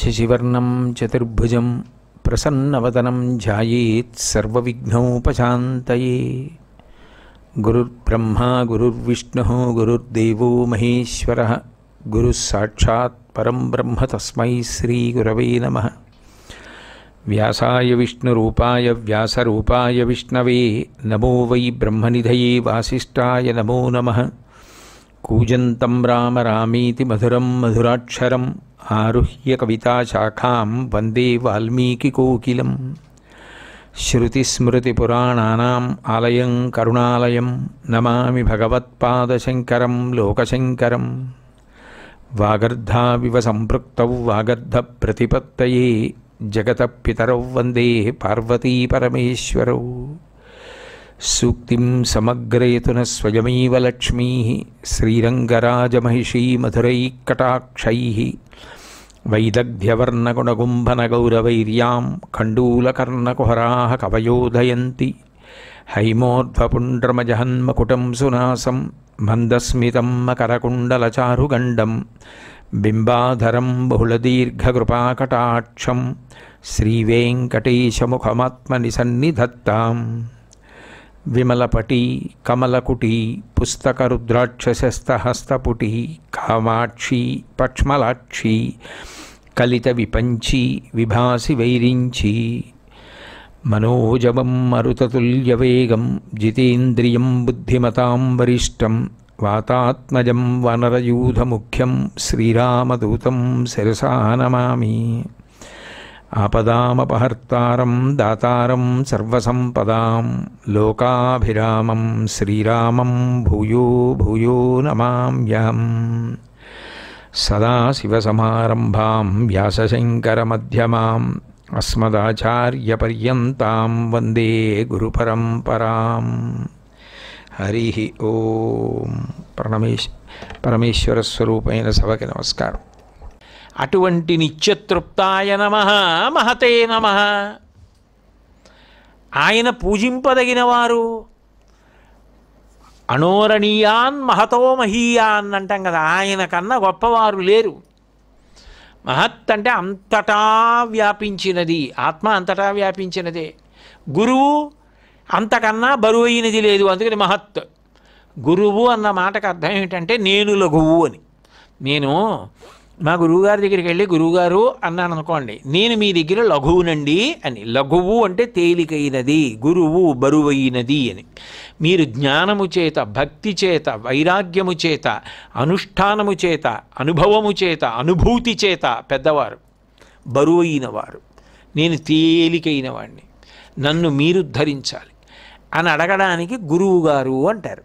शशिवर्ण चतुर्भुज प्रसन्नवदनं ध्यायेत् सर्वविघ्नोपशान्तये गुरुर्ब्रह्मा गुरुर्विष्णुः गुरुर्देवो महेश्वरः गुरुः ब्रह्म तस्म श्रीगुरव नम व्यासाय विष्णुरूपाय व्यासरूपाय विष्णवे नमो वै ब्रह्म ब्रह्मनिधये वासीय नमो नमः कूजन्तं राम रामीति मधुरं मधुराक्षरम् ఆరుహ్య కవితాశాఖాం వందే వాల్మీకికోకిలం శృతిస్మృతిపురాణానాం ఆలయం కరుణాలయం నమామి భగవత్పాదశంకరం లోకశంకరం వాగర్ధావివ వాగర్ధ సంపృక్తౌ జగత జగతపితరౌ వందే పార్వతీపరమేశ్వరౌ సూక్తిం సమగ్రయతున స్వయమేవ లక్ష్మీ శ్రీరంగరాజమహిషీ మధురైకటాక్షై వైదగ్ధ్యవర్ణగుణగుంభనగౌరవైర్యాం ఖండూలకర్ణకుహరాः కవయోదయంతి హైమోర్ధ్వపుండ్రమజహన్మకుటం సునాసం మందస్మితం మకరకుండలచారుగండం బింబాధరం బహుళదీర్ఘకృపాకటాక్షం శ్రీవేంకటేశముఖమాత్మని సన్నిధత్తాం విమలపటి కమలకుటి పుస్తక రుద్రాక్షస్తహస్తపుటి కామాక్షి పక్ష్మలాక్షి కలిత విపంచి విభాసి వైరించి మనోజవం మరుతతుల్యవేగం జితేంద్రియం బుద్ధిమతాం వరిష్టం వాతాత్మజం వనరయూధముఖ్యం శ్రీరామదూతం శిరసానమామి ఆపదామపహర్తారం దాతారం సర్వసంపదాం లోకాభిరామం శ్రీరామం భూయో భూయో నమామ్యం సదాశివసమారంభాం వ్యాసశంకరమధ్యమాం అస్మదాచార్యపర్యంతం వందే గురుపరంపరాం హరి ఓం పరమేశ్ పరమేశ్వర సభకి నమస్కారం అటువంటి నిత్యతృప్తాయ నమ మహతే నమ ఆయన పూజింపదగినవారు అనోరణీయాన్ మహతో మహీయాన్ అంటాం కదా ఆయన కన్నా గొప్పవారు లేరు మహత్ అంటే అంతటా వ్యాపించినది ఆత్మ అంతటా వ్యాపించినదే గురువు అంతకన్నా బరువు అయినది లేదు అందుకని మహత్ గురువు అన్న మాటకు అర్థం ఏమిటంటే నేను లఘువు అని నేను మా గురువుగారి దగ్గరికి వెళ్ళి గురువుగారు అన్నాను అనుకోండి నేను మీ దగ్గర లఘువునండి అని లఘువు అంటే తేలికైనది గురువు బరువైనది అని మీరు జ్ఞానము చేత భక్తి చేత వైరాగ్యము చేత అనుష్ఠానము చేత అనుభవము చేత అనుభూతి చేత పెద్దవారు బరువైనవారు నేను తేలికైన వాడిని నన్ను మీరు ధరించాలి అని అడగడానికి గురువుగారు అంటారు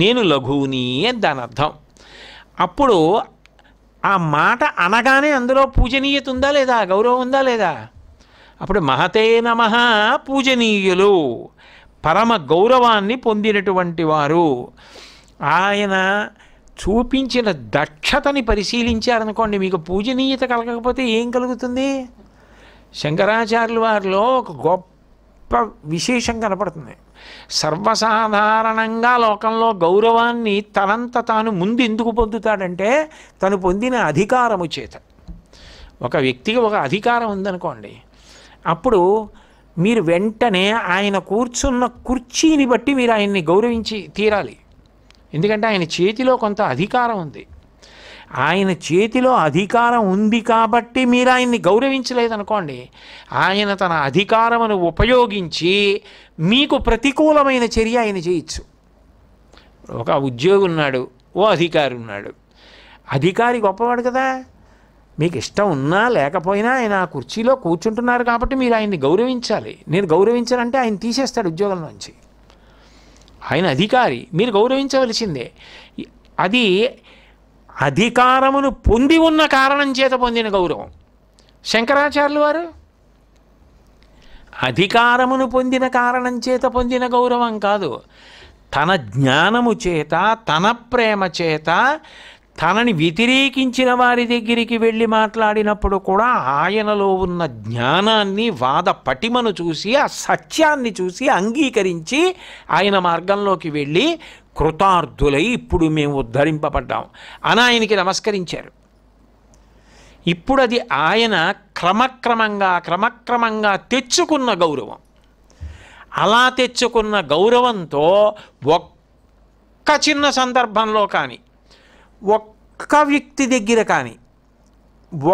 నేను లఘువుని అని దాని అర్థం అప్పుడు ఆ మాట అనగానే అందులో పూజనీయత ఉందా లేదా గౌరవం ఉందా లేదా అప్పుడు మహతే నమ పూజనీయులు పరమ గౌరవాన్ని పొందినటువంటి వారు ఆయన చూపించిన దక్షతని పరిశీలించారనుకోండి మీకు పూజనీయత కలగకపోతే ఏం కలుగుతుంది శంకరాచార్యుల వారిలో ఒక గొప్ప విశేషం కనపడుతుంది సర్వసాధారణంగా లోకంలో గౌరవాన్ని తనంత తాను ముందు ఎందుకు పొందుతాడంటే తను పొందిన అధికారము చేత ఒక వ్యక్తికి ఒక అధికారం ఉందనుకోండి అప్పుడు మీరు వెంటనే ఆయన కూర్చున్న కుర్చీని బట్టి మీరు ఆయన్ని గౌరవించి తీరాలి ఎందుకంటే ఆయన చేతిలో కొంత అధికారం ఉంది ఆయన చేతిలో అధికారం ఉంది కాబట్టి మీరు ఆయన్ని గౌరవించలేదనుకోండి ఆయన తన అధికారమును ఉపయోగించి మీకు ప్రతికూలమైన చర్య ఆయన చేయొచ్చు ఒక ఉద్యోగి ఉన్నాడు ఓ అధికారి ఉన్నాడు అధికారి గొప్పవాడు కదా మీకు ఇష్టం ఉన్నా లేకపోయినా ఆయన ఆ కుర్చీలో కూర్చుంటున్నారు కాబట్టి మీరు ఆయన్ని గౌరవించాలి నేను గౌరవించాలంటే ఆయన తీసేస్తాడు ఉద్యోగం నుంచి ఆయన అధికారి మీరు గౌరవించవలసిందే అది అధికారమును పొంది ఉన్న కారణం చేత పొందిన గౌరవం శంకరాచార్యులు వారు అధికారమును పొందిన కారణం చేత పొందిన గౌరవం కాదు తన జ్ఞానము చేత తన ప్రేమ చేత తనని వ్యతిరేకించిన వారి దగ్గరికి వెళ్ళి మాట్లాడినప్పుడు కూడా ఆయనలో ఉన్న జ్ఞానాన్ని వాద పటిమను చూసి ఆ సత్యాన్ని చూసి అంగీకరించి ఆయన మార్గంలోకి వెళ్ళి కృతార్థులై ఇప్పుడు మేము ఉద్ధరింపబడ్డాం అని ఆయనకి నమస్కరించారు ఇప్పుడు అది ఆయన క్రమక్రమంగా క్రమక్రమంగా తెచ్చుకున్న గౌరవం అలా తెచ్చుకున్న గౌరవంతో ఒక్క చిన్న సందర్భంలో కానీ ఒక్క వ్యక్తి దగ్గర కానీ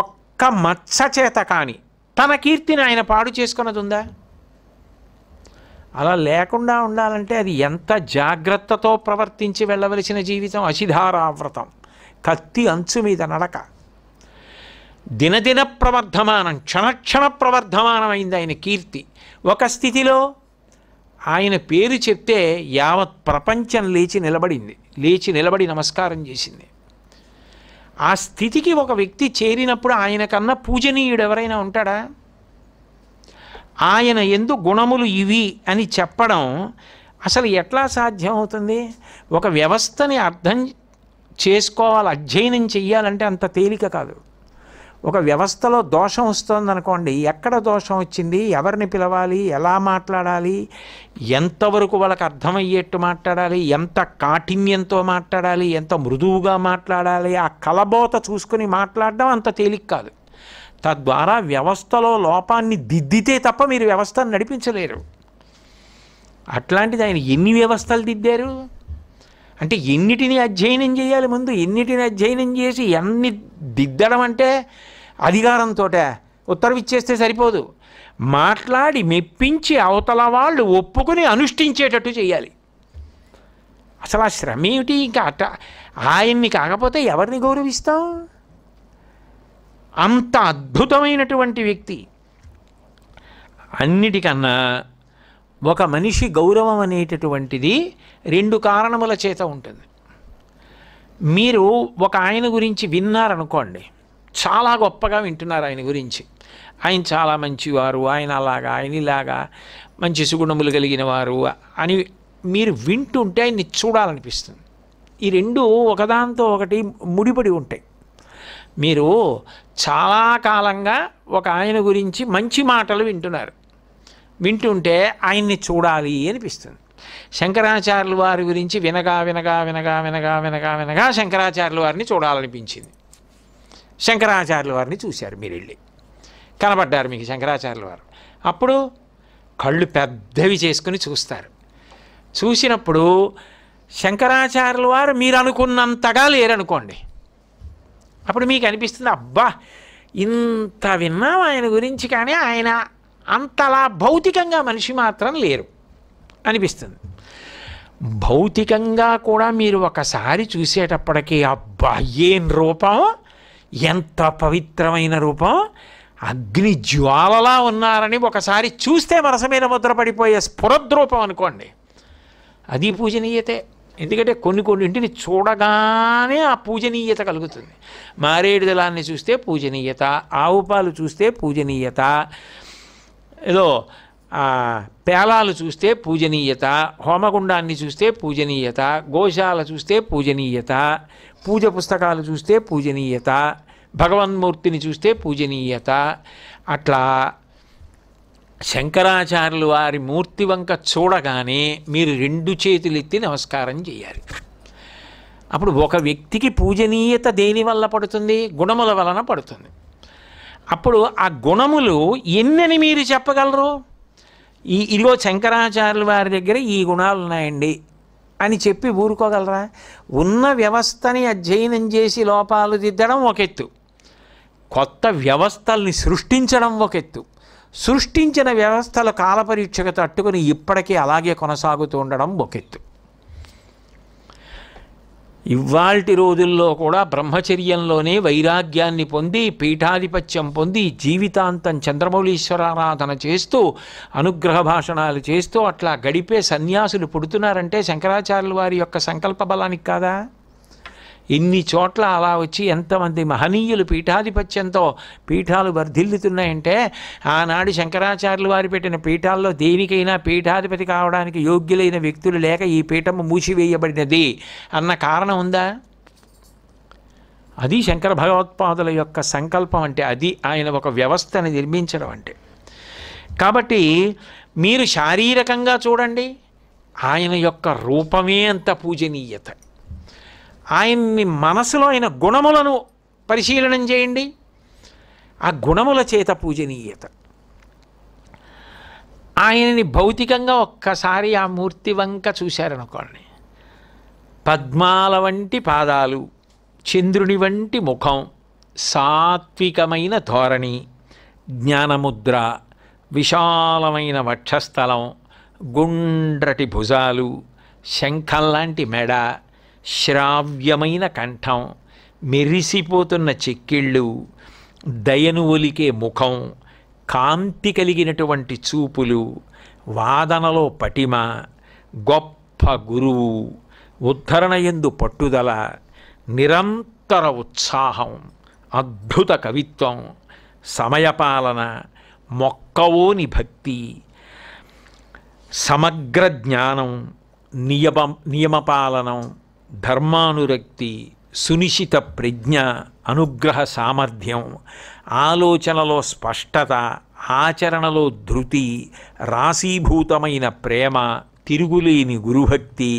ఒక్క మచ్చచేత కానీ తన కీర్తిని ఆయన పాడు చేసుకున్నది ఉందా అలా లేకుండా ఉండాలంటే అది ఎంత జాగ్రత్తతో ప్రవర్తించి వెళ్ళవలసిన జీవితం అశిధారావ్రతం కత్తి అంచు మీద నడక దినదిన ప్రవర్ధమానం క్షణక్షణ ప్రవర్ధమానమైంది ఆయన కీర్తి ఒక స్థితిలో ఆయన పేరు చెప్తే యావత్ ప్రపంచం లేచి నిలబడింది లేచి నిలబడి నమస్కారం చేసింది ఆ స్థితికి ఒక వ్యక్తి చేరినప్పుడు ఆయన కన్నా పూజనీయుడు ఎవరైనా ఉంటాడా ఆయన ఎందు గుణములు ఇవి అని చెప్పడం అసలు ఎట్లా సాధ్యం అవుతుంది ఒక వ్యవస్థని అర్థం చేసుకోవాలి అధ్యయనం చెయ్యాలంటే అంత తేలిక కాదు ఒక వ్యవస్థలో దోషం వస్తుందనుకోండి ఎక్కడ దోషం వచ్చింది ఎవరిని పిలవాలి ఎలా మాట్లాడాలి ఎంతవరకు వాళ్ళకి అర్థమయ్యేట్టు మాట్లాడాలి ఎంత కాఠిన్యంతో మాట్లాడాలి ఎంత మృదువుగా మాట్లాడాలి ఆ కలబోత చూసుకుని మాట్లాడడం అంత తేలిక కాదు తద్వారా వ్యవస్థలో లోపాన్ని దిద్దితే తప్ప మీరు వ్యవస్థను నడిపించలేరు అట్లాంటిది ఆయన ఎన్ని వ్యవస్థలు దిద్దారు అంటే ఎన్నిటిని అధ్యయనం చేయాలి ముందు ఎన్నిటిని అధ్యయనం చేసి ఎన్ని దిద్దడం అంటే అధికారంతో ఉత్తర్వు ఇచ్చేస్తే సరిపోదు మాట్లాడి మెప్పించి అవతల వాళ్ళు ఒప్పుకొని అనుష్ఠించేటట్టు చేయాలి అసలు ఆ శ్రమ ఏమిటి ఇంకా అట్ట ఆయన్ని కాకపోతే ఎవరిని గౌరవిస్తాం అంత అద్భుతమైనటువంటి వ్యక్తి అన్నిటికన్నా ఒక మనిషి గౌరవం అనేటటువంటిది రెండు కారణముల చేత ఉంటుంది మీరు ఒక ఆయన గురించి విన్నారనుకోండి చాలా గొప్పగా వింటున్నారు ఆయన గురించి ఆయన చాలా మంచివారు ఆయన అలాగా ఆయన ఇలాగా మంచి సుగుణములు కలిగిన వారు అని మీరు వింటుంటే ఆయన్ని చూడాలనిపిస్తుంది ఈ రెండు ఒకదాంతో ఒకటి ముడిపడి ఉంటాయి మీరు చాలా కాలంగా ఒక ఆయన గురించి మంచి మాటలు వింటున్నారు వింటుంటే ఆయన్ని చూడాలి అనిపిస్తుంది శంకరాచార్యులు వారి గురించి వినగా వినగా వినగా వినగా వినగా వినగా శంకరాచార్యులు వారిని చూడాలనిపించింది శంకరాచార్యుల వారిని చూశారు మీరు వెళ్ళి కనబడ్డారు మీకు శంకరాచార్యుల వారు అప్పుడు కళ్ళు పెద్దవి చేసుకుని చూస్తారు చూసినప్పుడు శంకరాచార్యుల వారు మీరు అనుకున్నంతగా లేరనుకోండి అప్పుడు మీకు అనిపిస్తుంది అబ్బా ఇంత విన్నాం ఆయన గురించి కానీ ఆయన అంతలా భౌతికంగా మనిషి మాత్రం లేరు అనిపిస్తుంది భౌతికంగా కూడా మీరు ఒకసారి చూసేటప్పటికీ అబ్బా ఏం రూపం ఎంత పవిత్రమైన రూపం అగ్ని జ్వాలలా ఉన్నారని ఒకసారి చూస్తే మనసమైన ముద్ర పడిపోయే స్ఫురద్రూపం అనుకోండి అది పూజనీయతే ఎందుకంటే కొన్ని కొన్నింటిని చూడగానే ఆ పూజనీయత కలుగుతుంది మారేడు దళాన్ని చూస్తే పూజనీయత ఆవు పాలు చూస్తే పూజనీయత ఏదో పేలాలు చూస్తే పూజనీయత హోమగుండాన్ని చూస్తే పూజనీయత గోశాల చూస్తే పూజనీయత పూజ పుస్తకాలు చూస్తే పూజనీయత భగవన్మూర్తిని చూస్తే పూజనీయత అట్లా శంకరాచార్యులు వారి మూర్తి వంక చూడగానే మీరు రెండు చేతులు ఎత్తి నమస్కారం చేయాలి అప్పుడు ఒక వ్యక్తికి పూజనీయత దేని వల్ల పడుతుంది గుణముల వలన పడుతుంది అప్పుడు ఆ గుణములు ఎన్నని మీరు చెప్పగలరు ఈ ఇదిగో శంకరాచార్యుల వారి దగ్గర ఈ గుణాలు ఉన్నాయండి అని చెప్పి ఊరుకోగలరా ఉన్న వ్యవస్థని అధ్యయనం చేసి లోపాలు దిద్దడం ఒక ఎత్తు కొత్త వ్యవస్థల్ని సృష్టించడం ఒక ఎత్తు సృష్టించిన వ్యవస్థల కాలపరీక్షకు తట్టుకుని ఇప్పటికీ అలాగే కొనసాగుతూ ఉండడం ఒకెత్తు ఇవాల్టి రోజుల్లో కూడా బ్రహ్మచర్యంలోనే వైరాగ్యాన్ని పొంది పీఠాధిపత్యం పొంది జీవితాంతం చంద్రమౌళీశ్వరారాధన చేస్తూ అనుగ్రహ భాషణాలు చేస్తూ అట్లా గడిపే సన్యాసులు పుడుతున్నారంటే శంకరాచార్యుల వారి యొక్క సంకల్ప బలానికి కాదా ఇన్ని చోట్ల అలా వచ్చి ఎంతమంది మహనీయులు పీఠాధిపత్యంతో పీఠాలు వర్ధిల్లుతున్నాయంటే ఆనాడు శంకరాచార్యులు వారు పెట్టిన పీఠాల్లో దేనికైనా పీఠాధిపతి కావడానికి యోగ్యులైన వ్యక్తులు లేక ఈ పీఠము మూసివేయబడినది అన్న కారణం ఉందా అది శంకర భగవత్పాదుల యొక్క సంకల్పం అంటే అది ఆయన ఒక వ్యవస్థను నిర్మించడం అంటే కాబట్టి మీరు శారీరకంగా చూడండి ఆయన యొక్క రూపమే అంత పూజనీయత ఆయన్ని మనసులో ఆయన గుణములను పరిశీలనం చేయండి ఆ గుణముల చేత పూజనీయత ఆయనని భౌతికంగా ఒక్కసారి ఆ మూర్తి వంక చూశారనుకోండి పద్మాల వంటి పాదాలు చంద్రుని వంటి ముఖం సాత్వికమైన ధోరణి జ్ఞానముద్ర విశాలమైన వక్షస్థలం గుండ్రటి భుజాలు శంఖంలాంటి మెడ శ్రావ్యమైన కంఠం మెరిసిపోతున్న చెక్కిళ్ళు దయను ఒలికే ముఖం కాంతి కలిగినటువంటి చూపులు వాదనలో పటిమ గొప్ప గురువు ఉద్ధరణయందు పట్టుదల నిరంతర ఉత్సాహం అద్భుత కవిత్వం సమయపాలన మొక్కవోని భక్తి సమగ్ర జ్ఞానం నియమ నియమపాలనం ధర్మానురక్తి సునిశిత ప్రజ్ఞ అనుగ్రహ సామర్థ్యం ఆలోచనలో స్పష్టత ఆచరణలో ధృతి రాశీభూతమైన ప్రేమ తిరుగులేని గురుభక్తి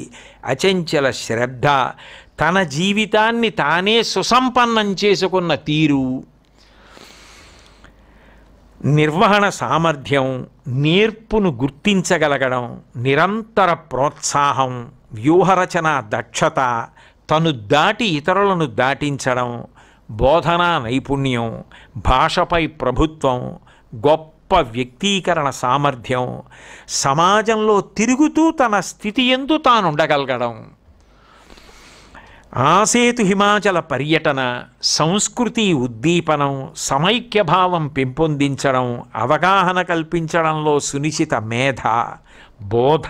అచంచల శ్రద్ధ తన జీవితాన్ని తానే సుసంపన్నం చేసుకున్న తీరు నిర్వహణ సామర్థ్యం నేర్పును గుర్తించగలగడం నిరంతర ప్రోత్సాహం వ్యూహరచన దక్షత తను దాటి ఇతరులను దాటించడం బోధనా నైపుణ్యం భాషపై ప్రభుత్వం గొప్ప వ్యక్తీకరణ సామర్థ్యం సమాజంలో తిరుగుతూ తన స్థితి ఎందు తానుండగలగడం ఆసేతు హిమాచల పర్యటన సంస్కృతి ఉద్దీపనం సమైక్యభావం పెంపొందించడం అవగాహన కల్పించడంలో సునిశ్చిత మేధ బోధ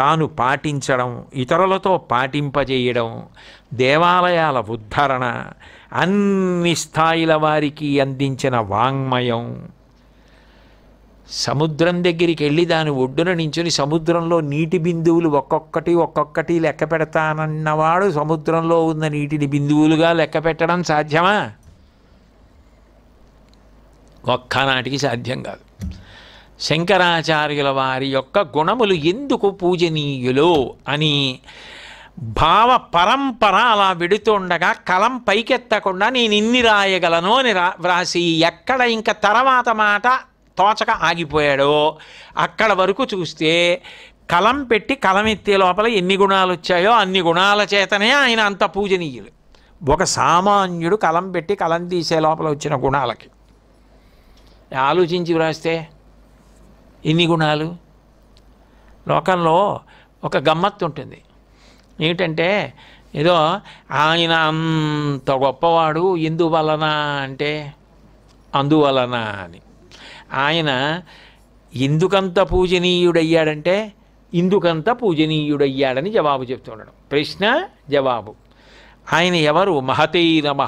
తాను పాటించడం ఇతరులతో పాటింపజేయడం దేవాలయాల ఉద్ధరణ అన్ని స్థాయిల వారికి అందించిన వాంగ్మయం సముద్రం దగ్గరికి వెళ్ళి దాని ఒడ్డున నించుని సముద్రంలో నీటి బిందువులు ఒక్కొక్కటి ఒక్కొక్కటి లెక్క పెడతానన్నవాడు సముద్రంలో ఉన్న నీటిని బిందువులుగా లెక్క పెట్టడం సాధ్యమా ఒక్కనాటికి సాధ్యం కాదు శంకరాచార్యుల వారి యొక్క గుణములు ఎందుకు పూజనీయులు అని భావ పరంపర అలా వెడుతుండగా కలం పైకెత్తకుండా నేను ఇన్ని రాయగలను అని రా వ్రాసి ఎక్కడ ఇంకా తర్వాత మాట తోచక ఆగిపోయాడో అక్కడ వరకు చూస్తే కలం పెట్టి కలమెత్తే లోపల ఎన్ని గుణాలు వచ్చాయో అన్ని గుణాల చేతనే ఆయన అంత పూజనీయులు ఒక సామాన్యుడు కలం పెట్టి కలం తీసే లోపల వచ్చిన గుణాలకి ఆలోచించి వ్రాస్తే ఎన్ని గుణాలు లోకంలో ఒక గమ్మత్తు ఉంటుంది ఏమిటంటే ఏదో ఆయన అంత గొప్పవాడు ఎందువలన అంటే అందువలన అని ఆయన ఎందుకంత పూజనీయుడయ్యాడంటే ఇందుకంత పూజనీయుడయ్యాడని జవాబు ఉండడం ప్రశ్న జవాబు ఆయన ఎవరు మహతే నమ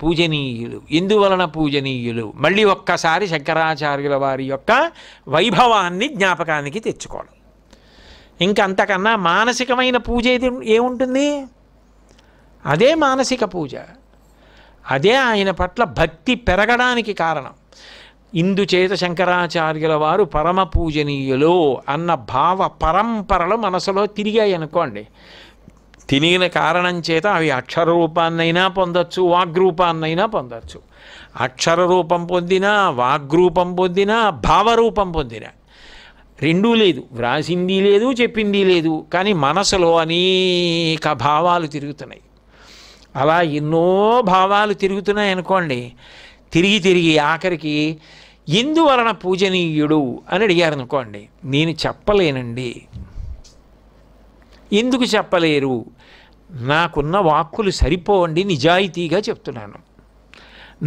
పూజనీయులు ఎందువలన పూజనీయులు మళ్ళీ ఒక్కసారి శంకరాచార్యుల వారి యొక్క వైభవాన్ని జ్ఞాపకానికి తెచ్చుకోవడం ఇంకంతకన్నా మానసికమైన పూజ ఏది ఏముంటుంది అదే మానసిక పూజ అదే ఆయన పట్ల భక్తి పెరగడానికి కారణం ఇందుచేత శంకరాచార్యుల వారు పరమ పూజనీయులు అన్న భావ పరంపరలు మనసులో తిరిగాయి అనుకోండి తిరిగిన కారణం చేత అవి అక్షర రూపాన్నైనా పొందొచ్చు వాగ్రూపాన్నైనా పొందొచ్చు అక్షర రూపం పొందినా వాగ్రూపం పొందినా భావరూపం పొందినా రెండూ లేదు వ్రాసింది లేదు చెప్పింది లేదు కానీ మనసులో అనేక భావాలు తిరుగుతున్నాయి అలా ఎన్నో భావాలు తిరుగుతున్నాయి అనుకోండి తిరిగి తిరిగి ఆఖరికి ఎందువలన పూజనీయుడు అని అడిగారు అనుకోండి నేను చెప్పలేనండి ఎందుకు చెప్పలేరు నాకున్న వాక్కులు సరిపోండి నిజాయితీగా చెప్తున్నాను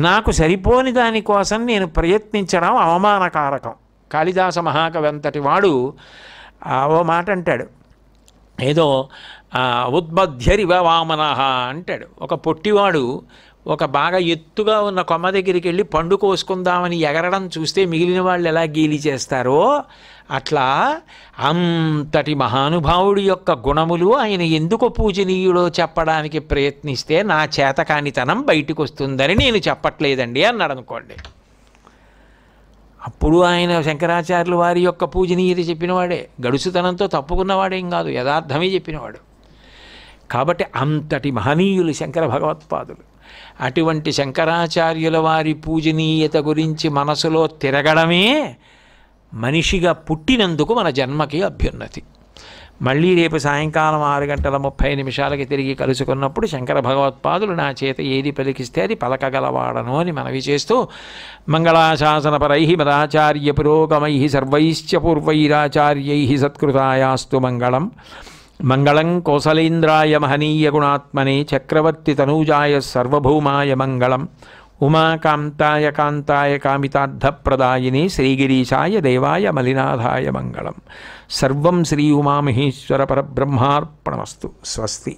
నాకు సరిపోని దానికోసం నేను ప్రయత్నించడం అవమానకారకం కాళిదాస మహాకవంతటి వాడు ఓ మాట అంటాడు ఏదో ఉద్బధ్యరివ వామన అంటాడు ఒక పొట్టివాడు ఒక బాగా ఎత్తుగా ఉన్న కొమ్మ దగ్గరికి వెళ్ళి పండు కోసుకుందామని ఎగరడం చూస్తే మిగిలిన వాళ్ళు ఎలా గీలి చేస్తారో అట్లా అంతటి మహానుభావుడి యొక్క గుణములు ఆయన ఎందుకు పూజనీయుడో చెప్పడానికి ప్రయత్నిస్తే నా చేతకానితనం బయటకు వస్తుందని నేను చెప్పట్లేదండి అన్నాడు అనుకోండి అప్పుడు ఆయన శంకరాచార్యులు వారి యొక్క పూజనీయత చెప్పినవాడే గడుసుతనంతో తప్పుకున్నవాడేం కాదు యథార్థమే చెప్పినవాడు కాబట్టి అంతటి మహనీయులు శంకర భగవత్పాదులు అటువంటి శంకరాచార్యుల వారి పూజనీయత గురించి మనసులో తిరగడమే మనిషిగా పుట్టినందుకు మన జన్మకి అభ్యున్నతి మళ్ళీ రేపు సాయంకాలం ఆరు గంటల ముప్పై నిమిషాలకి తిరిగి కలుసుకున్నప్పుడు శంకర భగవత్పాదులు నా చేత ఏది పలికిస్తే అది పలకగలవాడను అని మనవి చేస్తూ పరై మదాచార్య పురోగమై సర్వైశ్చ పూర్వైరాచార్యై సత్కృతాయాస్తు మంగళం మంగళం కోసలేంద్రాయ మహనీయ గుణాత్మనే చక్రవర్తి తనూజాయ సర్వభౌమాయ మంగళం ఉమాకాంతాయ కాంతాయ కామితార్థప్రదాయిని శ్రీగిరీశాయ దేవాయ మలినాథాయ మంగళం సర్వం శ్రీ ఉమామహేశ్వర పరబ్రహ్మార్పణమస్తు స్వస్తి